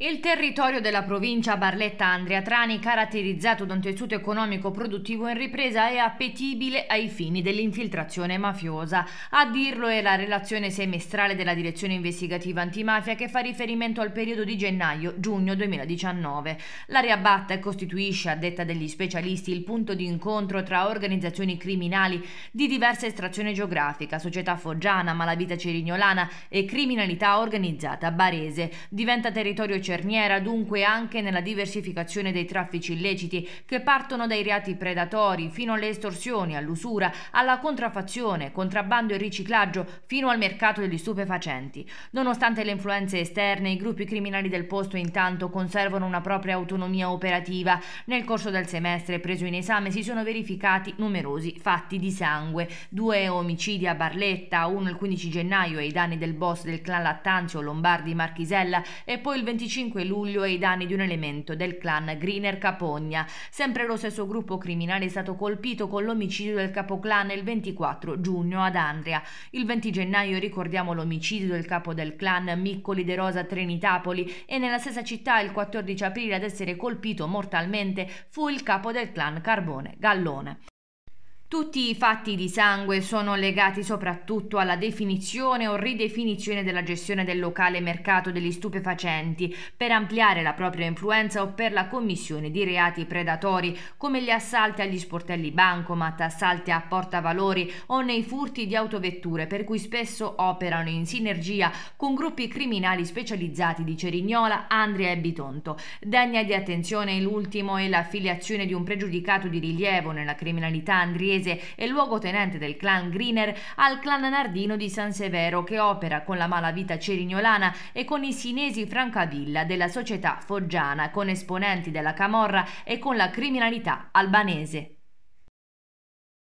Il territorio della provincia Barletta-Andria-Trani, caratterizzato da un tessuto economico produttivo in ripresa, è appetibile ai fini dell'infiltrazione mafiosa. A dirlo è la relazione semestrale della Direzione Investigativa Antimafia che fa riferimento al periodo di gennaio-giugno 2019. L'area Batta costituisce, a detta degli specialisti, il punto di incontro tra organizzazioni criminali di diversa estrazione geografica, società foggiana, malavita cerignolana e criminalità organizzata barese. Diventa territorio cerniera dunque anche nella diversificazione dei traffici illeciti che partono dai reati predatori fino alle estorsioni, all'usura, alla contraffazione, contrabbando e riciclaggio fino al mercato degli stupefacenti. Nonostante le influenze esterne, i gruppi criminali del posto intanto conservano una propria autonomia operativa. Nel corso del semestre preso in esame si sono verificati numerosi fatti di sangue, due omicidi a Barletta, uno il 15 gennaio ai danni del boss del clan Lattanzio Lombardi Marchisella e poi il 25 25 luglio i danni di un elemento del clan Greener Capogna. Sempre lo stesso gruppo criminale è stato colpito con l'omicidio del capoclan il 24 giugno ad Andria. Il 20 gennaio ricordiamo l'omicidio del capo del clan Miccoli De Rosa Trenitapoli e nella stessa città il 14 aprile ad essere colpito mortalmente fu il capo del clan Carbone Gallone. Tutti i fatti di sangue sono legati soprattutto alla definizione o ridefinizione della gestione del locale mercato degli stupefacenti per ampliare la propria influenza o per la commissione di reati predatori come gli assalti agli sportelli bancomat, assalti a portavalori o nei furti di autovetture per cui spesso operano in sinergia con gruppi criminali specializzati di Cerignola, Andria e Bitonto. Degna di attenzione l'ultimo è l'affiliazione di un pregiudicato di rilievo nella criminalità andriese Marchese e luogotenente del clan Greener al clan Nardino di San Severo che opera con la malavita cerignolana e con i sinesi Francavilla della società foggiana con esponenti della Camorra e con la criminalità albanese.